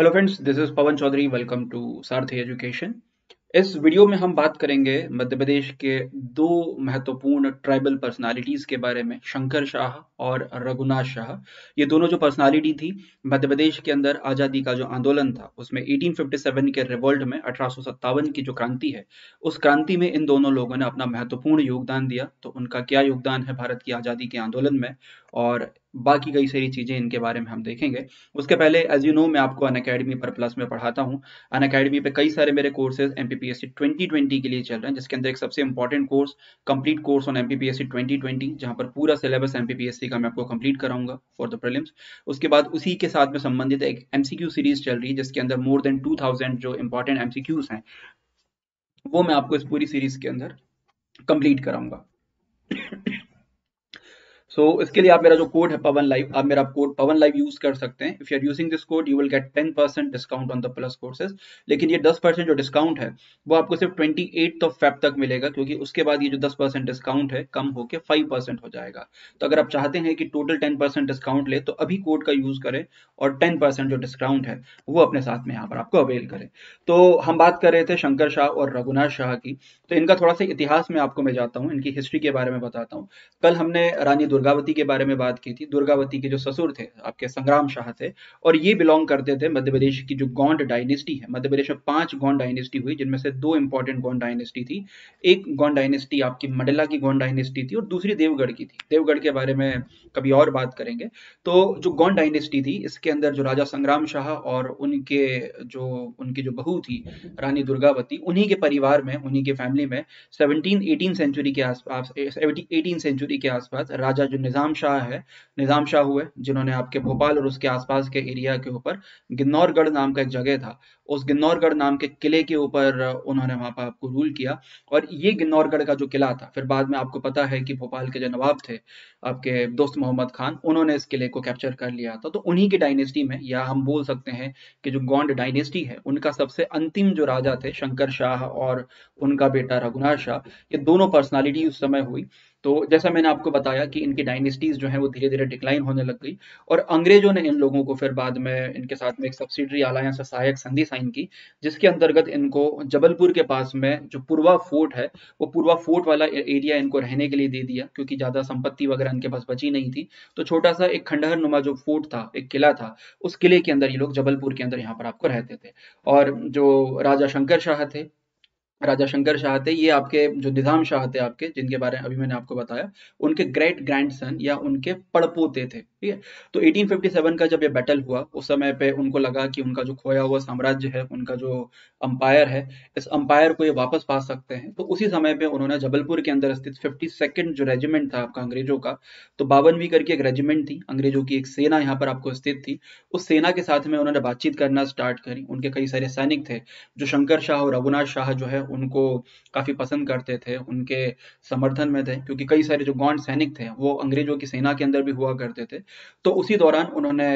hello friends this is Pawan Chaudhary welcome to Sarathi education इस video में हम बात करेंगे मध्य प्रदेश के दो महत्वपूर्ण ट्राइबल पर्सनालिटीज के बारे में शंकर शाह और रघुनाथ शाह ये दोनों जो पर्सनालिटी थी मध्य प्रदेश के अंदर आज़ादी का जो आंदोलन था उसमें 1857 के रिवोल्ट में अठारह की जो क्रांति है उस क्रांति में इन दोनों लोगों ने अपना महत्वपूर्ण योगदान दिया तो उनका क्या योगदान है भारत की आज़ादी के आंदोलन में और बाकी कई सारी चीज़ें इनके बारे में हम देखेंगे उसके पहले एज यू नो मैं आपको अन अकेडमी पर प्लस में पढ़ाता हूँ अन अकेडमी पर कई सारे मेरे courses M P P S C twenty twenty के लिए चल रहे हैं जिसके अंदर एक सबसे important course complete course on M P P S C twenty twenty जहाँ पर पूरा syllabus M P P S C का मैं आपको कंप्लीट कराऊंगा फॉर द प्रिलिम्स उसके बाद उसी के साथ में संबंधित एक एम सी क्यू सीरीज चल रही है जिसके अंदर मोर देन टू थाउजेंड जो इंपॉर्टेंट एम सी क्यूज हैं वो मैं आपको इस पूरी सीरीज के अंदर कंप्लीट कराऊंगा सो so, इसके लिए आप मेरा जो कोड है पवन लाइव आप मेरा कोड पवन लाइव यूज कर सकते हैं if you are using this code you will get 10 percent discount on the plus courses लेकिन ये 10 परसेंट जो डिस्काउंट है वो आपको सिर्फ ट्वेंटी एट ऑफ फेब तक मिलेगा क्योंकि उसके बाद ये जो 10 परसेंट डिस्काउंट है कम होकर फाइव हो जाएगा तो अगर आप चाहते हैं कि टोटल टेन डिस्काउंट ले तो अभी कोड का यूज करें और टेन जो डिस्काउंट है वो अपने साथ में यहाँ पर आपको अवेल करें तो हम बात कर रहे थे शंकर शाह और रघुनाथ शाह की तो इनका थोड़ा सा इतिहास में आपको मैं जाता हूँ इनकी हिस्ट्री के बारे में बताता हूँ कल हमने रानी दुर्गावती के बारे में बात की थी दुर्गावती के जो ससुर थे आपके संग्राम शाह थे और ये बिलोंग करते थे मध्य प्रदेश की जो गौंड डायनेस्टी है मध्य प्रदेश में पांच गौंड डायनेस्टी हुई जिनमें से दो इंपॉर्टेंट गौंड डायनेस्टी थी एक गौंड डायनेस्टी आपकी मंडला की गौंड डायनेस्टी थी और दूसरी देवगढ़ की थी देवगढ़ के बारे में कभी और बात करेंगे तो जो गौंड डायनेस्टी थी इसके अंदर जो राजा संग्राम शाह और उनके जो उनकी जो बहू थी रानी दुर्गावती उन्हीं के परिवार में उन्हीं के फैमिली में सेवनटीन एटीन सेंचुरी के आसपास एटीन सेंचुरी के आसपास राजा जो निज़ाम शाह है निज़ाम शाह हुए जिन्होंने आपके भोपाल और उसके आसपास के एरिया के ऊपर गिन्नौरगढ़ नाम का एक जगह था उस गिन्नौरगढ़ नाम के किले के ऊपर उन्होंने वहाँ पर आपको रूल किया और ये गिन्नौरगढ़ का जो किला था फिर बाद में आपको पता है कि भोपाल के जो नवाब थे आपके दोस्त मोहम्मद खान उन्होंने इस किले को कैप्चर कर लिया था तो उन्हीं की डायनेस्टी में या हम बोल सकते हैं कि जो गौंड डायनेस्टी है उनका सबसे अंतिम जो राजा थे शंकर शाह और उनका बेटा रघुनाथ शाह ये दोनों पर्सनैलिटी उस समय हुई तो जैसा मैंने आपको बताया कि इनकी डायनेस्टीज जो है वो धीरे धीरे डिक्लाइन होने लग गई और अंग्रेजों ने इन लोगों को फिर बाद में इनके साथ में एक सब्सिडरी आलायंस सहायक संधि साइन इनकी जिसके अंतर्गत इनको जबलपुर के पास में जो पूर्वा फोर्ट है वो पूर्वा फोर्ट वाला एरिया इनको रहने के लिए दे दिया क्योंकि ज़्यादा संपत्ति वगैरह इनके पास बची नहीं थी तो छोटा सा एक खंडहर नुमा जो फोर्ट था एक किला था उस किले के अंदर ये लोग जबलपुर के अंदर यहाँ पर आपको रहते थे और जो राजा शंकर शाह थे राजा शंकर शाह थे ये आपके जो निज़ाम शाह थे आपके जिनके बारे में अभी मैंने आपको बताया उनके ग्रेट सन या उनके पड़पोते थे ठीक है तो 1857 का जब ये बैटल हुआ उस समय पे उनको लगा कि उनका जो खोया हुआ साम्राज्य है उनका जो अंपायर है इस अंपायर को ये वापस पा सकते हैं तो उसी समय पे उन्होंने जबलपुर के अंदर स्थित फिफ्टी जो रेजिमेंट था आपका अंग्रेजों का तो बावनवी करके एक रेजिमेंट थी अंग्रेजों की एक सेना यहाँ पर आपको स्थित थी उस सेना के साथ में उन्होंने बातचीत करना स्टार्ट करी उनके कई सारे सैनिक थे जो शंकर शाह और रघुनाथ शाह जो है उनको काफ़ी पसंद करते थे उनके समर्थन में थे क्योंकि कई सारे जो गौंड सैनिक थे वो अंग्रेजों की सेना के अंदर भी हुआ करते थे तो उसी दौरान उन्होंने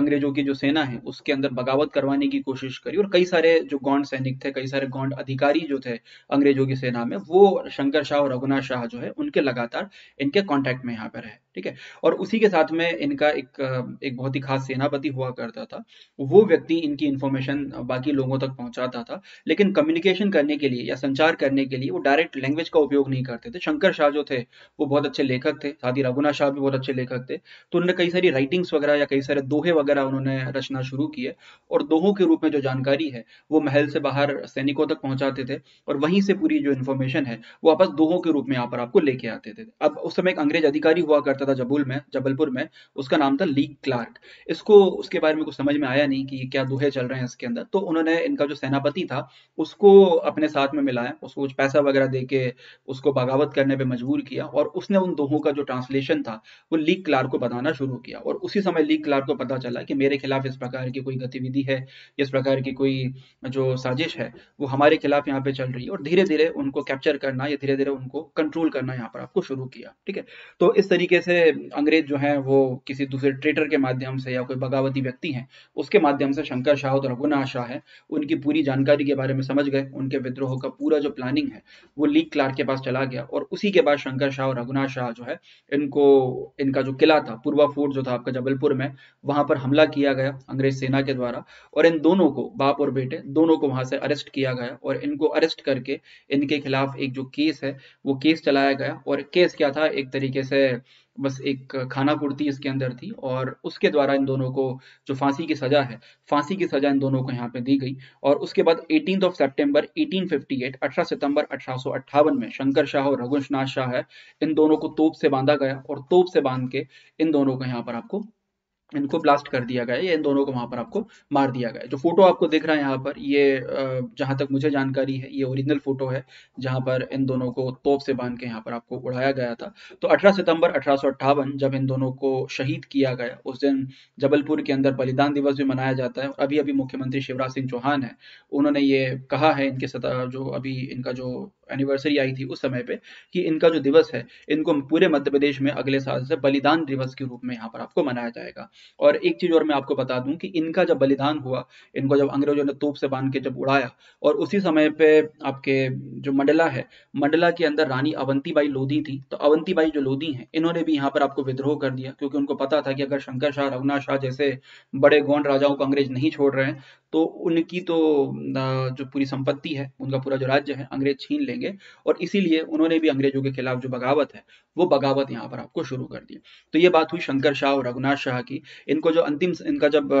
अंग्रेजों की जो सेना है उसके अंदर बगावत करवाने की कोशिश करी और कई सारे जो गौंड सैनिक थे कई सारे गौंड अधिकारी जो थे अंग्रेजों की सेना में वो शंकर शाह और रघुनाथ शाह जो है उनके लगातार इनके कॉन्टेक्ट में यहाँ पर है ठीक है और उसी के साथ में इनका एक एक बहुत ही खास सेनापति हुआ करता था वो व्यक्ति इनकी इन्फॉर्मेशन बाकी लोगों तक पहुंचाता था लेकिन कम्युनिकेशन करने के लिए लिए या संचार करने के लिए वो डायरेक्ट लैंग्वेज का उपयोग नहीं करते थे शंकर शाह जो थे वो बहुत अच्छे लेखक थे साथ ही रघुनाथ शाह भी बहुत अच्छे लेखक थे तो उन्होंने कई सारी राइटिंग्स वगैरह या कई सारे दोहे वगैरह उन्होंने रचना शुरू किए और दोहों के रूप में जो जानकारी है वो महल से बाहर सैनिकों तक पहुंचाते थे और वहीं से पूरी जो इन्फॉर्मेशन है वो आपस दोहों के रूप में यहाँ पर आपको लेके आते थे अब उस समय एक अंग्रेज अधिकारी हुआ करता था जबुल में जबलपुर में उसका नाम था लीग क्लार्क इसको उसके बारे में कुछ समझ में आया नहीं कि क्या दोहे चल रहे हैं इसके अंदर तो उन्होंने इनका जो सेनापति था उसको अपने साथ हाथ में मिलाया उसको कुछ पैसा वगैरह दे के उसको बगावत करने पे मजबूर किया और उसने उन दोहों का जो ट्रांसलेशन था वो लीक क्लार्क को बताना शुरू किया और उसी समय लीक क्लार्क को पता चला कि मेरे खिलाफ इस प्रकार की कोई गतिविधि है इस प्रकार की कोई जो साजिश है वो हमारे खिलाफ यहाँ पे चल रही है और धीरे धीरे उनको कैप्चर करना या धीरे धीरे उनको कंट्रोल करना यहाँ पर आपको शुरू किया ठीक है तो इस तरीके से अंग्रेज जो है वो किसी दूसरे ट्रेटर के माध्यम से या कोई बगावती व्यक्ति है उसके माध्यम से शंकर शाह और रघुनाथ शाह है उनकी पूरी जानकारी के बारे में समझ गए उनके विद्रोह का पूरा जो प्लानिंग है वो लीक क्लार्क के पास चला गया और उसी के बाद शंकर शाह और रघुनाथ शाह जो है इनको इनका जो किला था पूर्वा फोर्ट जो था आपका जबलपुर में वहां पर हमला किया गया अंग्रेज सेना के द्वारा और इन दोनों को बाप और बेटे दोनों को वहां से अरेस्ट किया गया और इनको अरेस्ट करके इनके खिलाफ एक जो केस है वो केस चलाया गया और केस क्या था एक तरीके से बस एक खाना कुर्ती इसके अंदर थी और उसके द्वारा इन दोनों को जो फांसी की सजा है फांसी की सजा इन दोनों को यहाँ पे दी गई और उसके बाद एटीन ऑफ फिफ्टी एट अठारह सितंबर अठारह में शंकर शाह और रघुनाथ शाह है इन दोनों को तोप से बांधा गया और तोप से बांध के इन दोनों को यहाँ पर आपको इनको ब्लास्ट कर दिया गया या इन दोनों को वहां पर आपको मार दिया गया जो फोटो आपको दिख रहा है यहाँ पर ये जहां तक मुझे जानकारी है ये ओरिजिनल फोटो है जहां पर इन दोनों को तोप से बांध के यहाँ पर आपको उड़ाया गया था तो 18 सितंबर अठारह जब इन दोनों को शहीद किया गया उस दिन जबलपुर के अंदर बलिदान दिवस भी मनाया जाता है अभी अभी मुख्यमंत्री शिवराज सिंह चौहान है उन्होंने ये कहा है इनके सतह जो अभी इनका जो एनिवर्सरी आई थी उस समय पे कि इनका जो दिवस है इनको पूरे मध्य प्रदेश में अगले साल से बलिदान दिवस के रूप में यहाँ पर आपको मनाया जाएगा और एक चीज और मैं आपको बता दूं कि इनका जब बलिदान हुआ इनको जब अंग्रेजों ने तोप से बांध के जब उड़ाया और उसी समय पे आपके जो मंडला है मंडला के अंदर रानी अवंतीबाई लोधी थी तो अवंतीबाई जो लोधी है इन्होंने भी यहाँ पर आपको विद्रोह कर दिया क्योंकि उनको पता था कि अगर शंकर शाह रघुनाथ शाह जैसे बड़े गौंड राजाओं को अंग्रेज नहीं छोड़ रहे हैं तो उनकी तो जो पूरी संपत्ति है उनका पूरा जो राज्य है अंग्रेज छीन लेंगे और इसीलिए उन्होंने भी अंग्रेजों के खिलाफ जो बगावत है वो बगावत यहाँ पर आपको शुरू कर दी तो ये बात हुई शंकर शाह और रघुनाथ शाह की इनको जो अंतिम इनका जब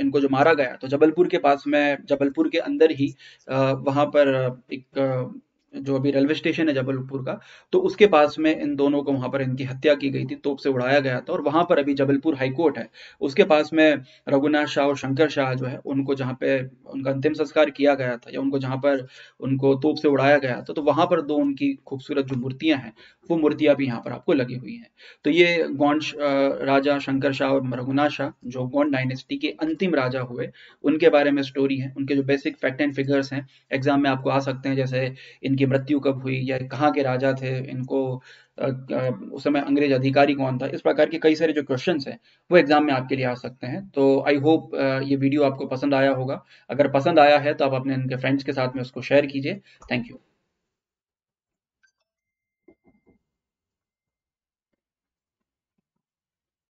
इनको जो मारा गया तो जबलपुर के पास में जबलपुर के अंदर ही वहाँ पर एक जो अभी रेलवे स्टेशन है जबलपुर का तो उसके पास में इन दोनों को वहां पर इनकी हत्या की गई थी तोप से उड़ाया गया था और वहां पर अभी जबलपुर हाईकोर्ट है उसके पास में रघुनाथ शाह और शंकर शाह जो है उनको जहाँ पे उनका अंतिम संस्कार किया गया था या उनको जहाँ पर उनको तोप से उड़ाया गया था तो वहां पर दो उनकी खूबसूरत जो मूर्तियां हैं वो मूर्तियां भी यहाँ पर आपको लगी हुई हैं तो ये गौंड राजा शंकर शाह और रघुनाथ शाह जो गौंड डायनेस्टी के अंतिम राजा हुए उनके बारे में स्टोरी है उनके जो बेसिक फैक्ट एंड फिगर्स हैं एग्जाम में आपको आ सकते हैं जैसे इनकी इनकी मृत्यु कब हुई या कहाँ के राजा थे इनको उस समय अंग्रेज अधिकारी कौन था इस प्रकार के कई सारे जो क्वेश्चन हैं वो एग्जाम में आपके लिए आ सकते हैं तो आई होप ये वीडियो आपको पसंद आया होगा अगर पसंद आया है तो आप अपने इनके फ्रेंड्स के साथ में उसको शेयर कीजिए थैंक यू